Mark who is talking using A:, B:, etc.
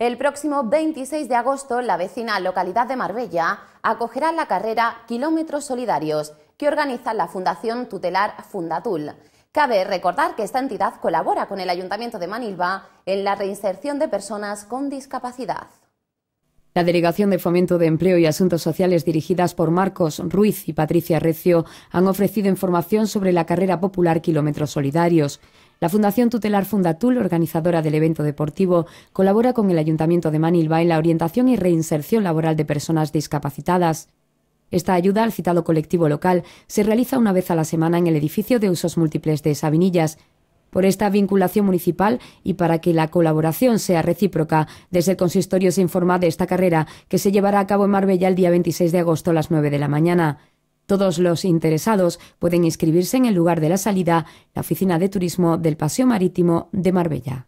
A: El próximo 26 de agosto, la vecina localidad de Marbella acogerá la carrera Kilómetros Solidarios que organiza la Fundación Tutelar Fundatul. Cabe recordar que esta entidad colabora con el Ayuntamiento de Manilva en la reinserción de personas con discapacidad.
B: La Delegación de Fomento de Empleo y Asuntos Sociales dirigidas por Marcos Ruiz y Patricia Recio han ofrecido información sobre la carrera popular Kilómetros Solidarios. La Fundación Tutelar Fundatul, organizadora del evento deportivo, colabora con el Ayuntamiento de Manilva en la orientación y reinserción laboral de personas discapacitadas. Esta ayuda al citado colectivo local se realiza una vez a la semana en el edificio de usos múltiples de Sabinillas, por esta vinculación municipal y para que la colaboración sea recíproca, desde el consistorio se informa de esta carrera que se llevará a cabo en Marbella el día 26 de agosto a las 9 de la mañana. Todos los interesados pueden inscribirse en el lugar de la salida, la oficina de turismo del Paseo Marítimo de Marbella.